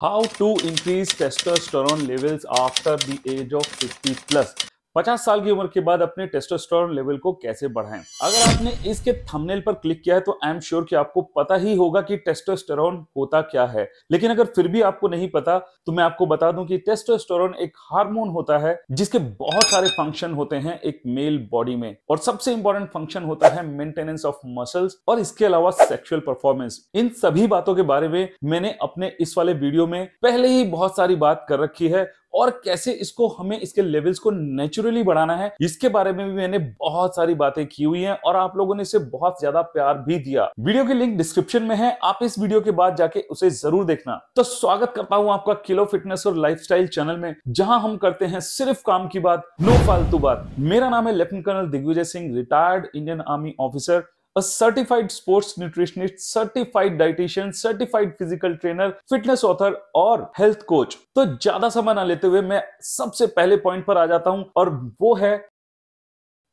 How to increase testosterone levels after the age of 50 plus. 50 साल की उम्र के बाद अपने टेस्टोस्टेरोन लेवल को कैसे बढ़ाएं अगर आपने इसके थंबनेल पर क्लिक किया है तो आई एम श्योर कि आपको पता ही होगा कि टेस्टोस्टेरोन होता क्या है लेकिन अगर फिर भी आपको नहीं पता तो मैं आपको बता दूं कि टेस्टोस्टेरोन एक हार्मोन होता है जिसके बहुत सारे फंक्शन होते हैं एक मेल बॉडी में और सबसे इंपॉर्टेंट फंक्शन होता है मेंटेनेंस ऑफ मसल्स और इसके अलावा सेक्सुअल परफॉर्मेंस इन सभी बातों के बारे में मैंने अपने इस वाले वीडियो में पहले ही बहुत सारी बात कर रखी है और कैसे इसको हमें इसके लेवल्स को नेचुरली बढ़ाना है इसके बारे में भी मैंने बहुत सारी बातें की हुई हैं और आप लोगों ने इसे बहुत ज्यादा प्यार भी दिया वीडियो की लिंक डिस्क्रिप्शन में है आप इस वीडियो के बाद जाके उसे जरूर देखना तो स्वागत करता हूँ आपका किलो फिटनेस और लाइफ चैनल में जहाँ हम करते हैं सिर्फ काम की बात नो फालतू बात मेरा नाम है lieutenant colonel Digvijay Singh retired Indian army officer a certified sports nutritionist certified dietitian certified physical trainer fitness author और health coach तो ज्यादा समय ना लेते हुए मैं सबसे पहले पॉइंट पर आ जाता हूं और वो है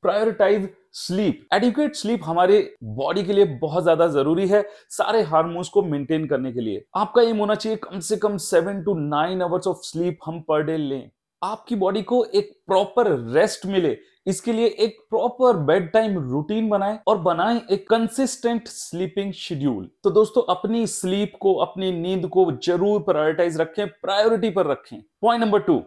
प्रायोरिटाइज स्लीप एडिक्वेट स्लीप हमारे बॉडी के लिए बहुत ज्यादा जरूरी है सारे हार्मोन्स को मेंटेन करने के लिए आपका एम होना चाहिए कम से कम seven to nine hours of sleep हम पर डे लें आपकी बॉडी को एक प्रॉपर रेस्ट मिले इसके लिए एक प्रॉपर बेड टाइम रूटीन बनाएं और बनाएं एक कंसिस्टेंट स्लीपिंग शेड्यूल तो दोस्तों अपनी स्लीप को अपनी नींद को जरूर प्रायोरिटाइज रखें प्रायोरिटी पर रखें point number two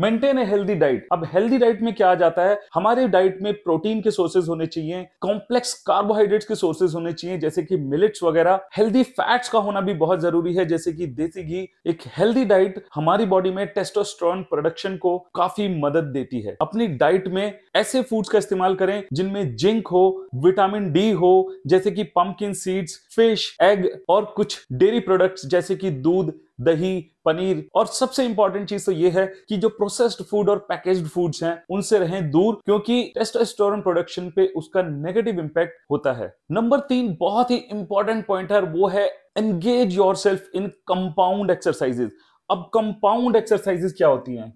maintain a healthy diet अब हेल्दी डाइट में क्या आ जाता है हमारे डाइट में प्रोटीन के सोर्सेज होने चाहिए कॉम्प्लेक्स कार्बोहाइड्रेट्स के सोर्सेज होने चाहिए जैसे कि मिलेट्स वगैरह हेल्दी फैट्स का होना भी बहुत जरूरी है जैसे कि देसी घी एक हेल्दी डाइट हमारी बॉडी में टेस्टोस्ट्रॉन प्रोडक्शन को काफी मदद देती है अपनी डाइट में ऐसे फूड्स का इस्तेमाल करें जिनमें जिंक हो विटामिन डी हो जैसे कि पंपकिन सीड्स फिश एग और कुछ डेयरी प्रोडक्ट्स जैसे कि दूध दही पनीर और सबसे इंपॉर्टेंट चीज तो ये है कि जो प्रोसेस्ड फूड और पैकेज्ड फूड्स हैं उनसे रहें दूर क्योंकि टेस्टोस्टेरोन प्रोडक्शन पे उसका नेगेटिव इंपैक्ट होता है नंबर तीन बहुत ही इंपॉर्टेंट पॉइंट है वो है engage your in compound exercises अब कंपाउंड एक्सरसाइजेस क्या होती हैं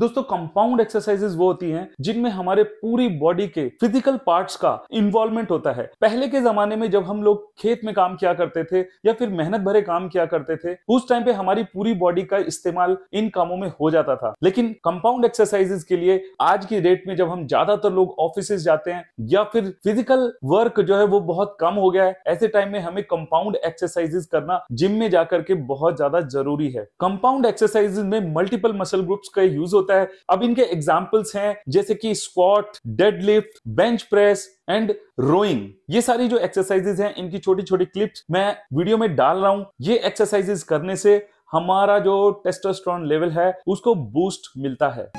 दोस्तों कंपाउंड एक्सरसाइजेस वो होती हैं जिनमें हमारे पूरी बॉडी के फिजिकल पार्ट्स का इन्वॉल्वमेंट होता है पहले के जमाने में जब हम लोग खेत में काम किया करते थे या फिर मेहनत भरे काम किया करते थे उस टाइम पे हमारी पूरी बॉडी का इस्तेमाल इन कामों में हो जाता था लेकिन कंपाउंड एक्सरसाइजेस के लिए आज की डेट में जब हम ज्यादातर लोग ऑफिस जाते हैं या फिर फिजिकल वर्क जो है वो बहुत कम हो गया है ऐसे टाइम में हमें कंपाउंड एक्सरसाइजेस करना जिम में जाकर के बहुत ज्यादा जरूरी है कंपाउंड एक्सरसाइजेज में मल्टीपल मसल ग्रुप्स का यूज होता होता है अब इनके एग्जाम्पल्स हैं जैसे कि squat deadlift bench press and rowing ये सारी जो एक्सरसाइजेज हैं इनकी छोटी छोटी क्लिप्स मैं वीडियो में डाल रहा हूं ये एक्सरसाइजेज करने से हमारा जो टेस्टोस्टेरोन लेवल है उसको बूस्ट मिलता है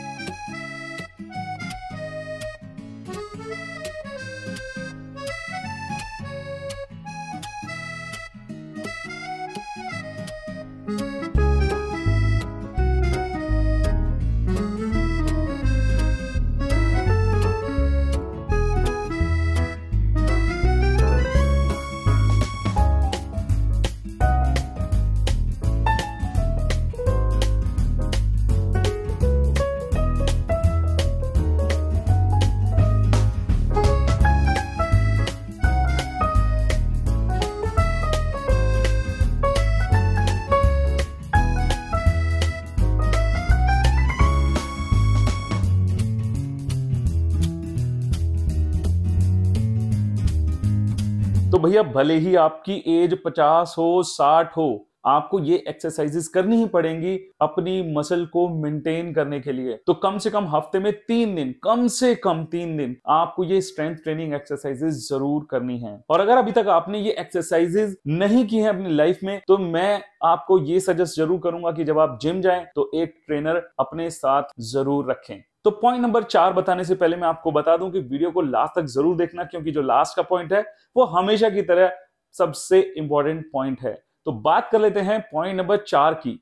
तो भैया भले ही आपकी एज पचास हो साठ हो आपको ये एक्सरसाइजेस करनी ही पड़ेंगी अपनी मसल को मेंटेन करने के लिए तो कम से कम हफ्ते में तीन दिन कम से कम तीन दिन आपको ये स्ट्रेंथ ट्रेनिंग एक्सरसाइजेस जरूर करनी है और अगर अभी तक आपने ये एक्सरसाइजेस नहीं की है अपनी लाइफ में तो मैं आपको ये सजेस्ट जरूर करूंगा कि जब आप जिम जाए तो एक ट्रेनर अपने साथ जरूर रखें तो पॉइंट नंबर चार बताने से पहले मैं आपको बता दूं कि वीडियो को लास्ट तक जरूर देखना क्योंकि जो लास्ट का पॉइंट है वो हमेशा की तरह सबसे इंपॉर्टेंट पॉइंट है तो बात कर लेते हैं पॉइंट नंबर चार की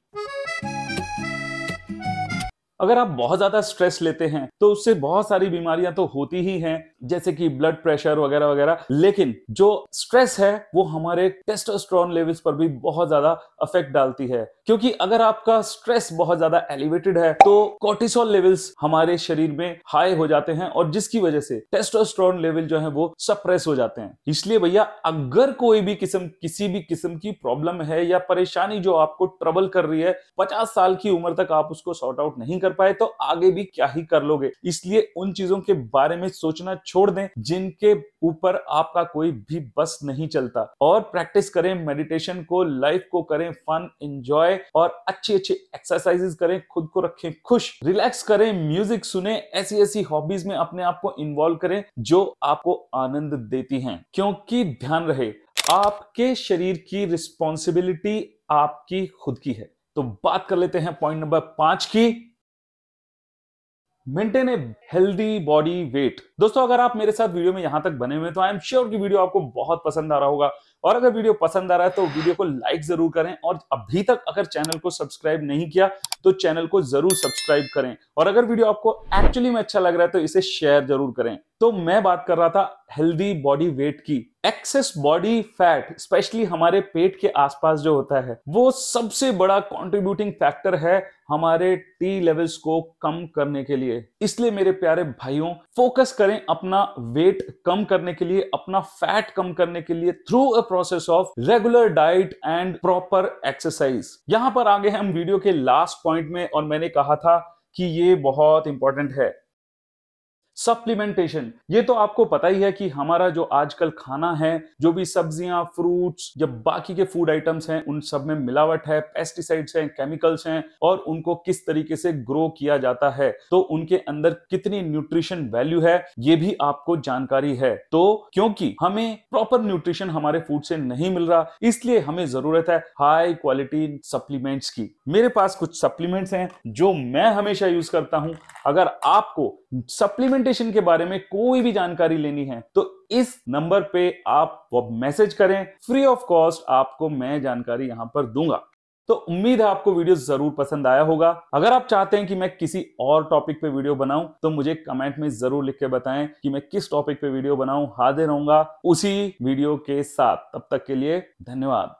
अगर आप बहुत ज्यादा स्ट्रेस लेते हैं तो उससे बहुत सारी बीमारियां तो होती ही हैं जैसे कि ब्लड प्रेशर वगैरह वगैरह लेकिन जो स्ट्रेस है वो हमारे टेस्टोस्ट्रॉन लेवल्स पर भी बहुत ज्यादा अफेक्ट डालती है क्योंकि अगर आपका स्ट्रेस बहुत ज्यादा एलिवेटेड है तो कोर्टिसोल लेवल्स हमारे शरीर में हाई हो जाते हैं और जिसकी वजह से टेस्टोस्ट्रॉन लेवल जो है वो सप्रेस हो जाते हैं इसलिए भैया अगर कोई भी किस्म किसी भी किस्म की प्रॉब्लम है या परेशानी जो आपको ट्रबल कर रही है पचास साल की उम्र तक आप उसको सॉर्ट आउट नहीं कर पाए तो आगे भी क्या ही कर लोगे इसलिए उन चीजों के बारे में सोचना छोड़ दें जिनके ऊपर आपका कोई भी बस नहीं चलता और प्रैक्टिस करें मेडिटेशन को लाइफ को करें फन एंजॉय और अच्छी अच्छी एक्सरसाइजेस करें खुद को रखें खुश रिलैक्स करें म्यूजिक सुने ऐसी ऐसी हॉबीज में अपने आप को इन्वॉल्व करें जो आपको आनंद देती हैं क्योंकि ध्यान रहे आपके शरीर की रिस्पॉन्सिबिलिटी आपकी खुद की है तो बात कर लेते हैं पॉइंट नंबर पांच की maintain a healthy body weight दोस्तों अगर आप मेरे साथ वीडियो में यहां तक बने हुए तो आई एम श्योर की वीडियो आपको बहुत पसंद आ रहा होगा और अगर वीडियो पसंद आ रहा है तो वीडियो को लाइक जरूर करें और अभी तक अगर चैनल को सब्सक्राइब नहीं किया तो चैनल को जरूर सब्सक्राइब करें और अगर वीडियो आपको एक्चुअली में अच्छा लग रहा है तो इसे शेयर जरूर करें तो मैं बात कर रहा था हेल्दी बॉडी वेट की एक्सेस बॉडी फैट स्पेशली हमारे पेट के आसपास जो होता है वो सबसे बड़ा कंट्रीब्यूटिंग फैक्टर है हमारे टी लेवल्स को कम करने के लिए इसलिए मेरे प्यारे भाइयों फोकस करें करें अपना वेट कम करने के लिए अपना फैट कम करने के लिए through a process of regular diet and proper exercise यहां पर आगे हम वीडियो के लास्ट पॉइंट में और मैंने कहा था कि ये बहुत इंपॉर्टेंट है सप्लीमेंटेशन ये तो आपको पता ही है कि हमारा जो आजकल खाना है जो भी सब्जियां फ्रूट्स या बाकी के फूड आइटम्स हैं उन सब में मिलावट है पेस्टिसाइड्स हैं केमिकल्स हैं और उनको किस तरीके से ग्रो किया जाता है तो उनके अंदर कितनी न्यूट्रिशन वैल्यू है ये भी आपको जानकारी है तो क्योंकि हमें प्रॉपर न्यूट्रिशन हमारे फूड से नहीं मिल रहा इसलिए हमें जरूरत है हाई क्वालिटी सप्लीमेंट्स की मेरे पास कुछ सप्लीमेंट्स हैं जो मैं हमेशा यूज करता हूं अगर आपको सप्लीमेंट प्रेजेंटेशन के बारे में कोई भी जानकारी लेनी है तो इस नंबर पे आप मैसेज करें फ्री ऑफ कॉस्ट आपको मैं जानकारी यहां पर दूंगा तो उम्मीद है आपको वीडियो जरूर पसंद आया होगा अगर आप चाहते हैं कि मैं किसी और टॉपिक पे वीडियो बनाऊं तो मुझे कमेंट में जरूर लिख के बताएं कि मैं किस टॉपिक पे वीडियो बनाऊं हाजिर रहूंगा उसी वीडियो के साथ तब तक के लिए धन्यवाद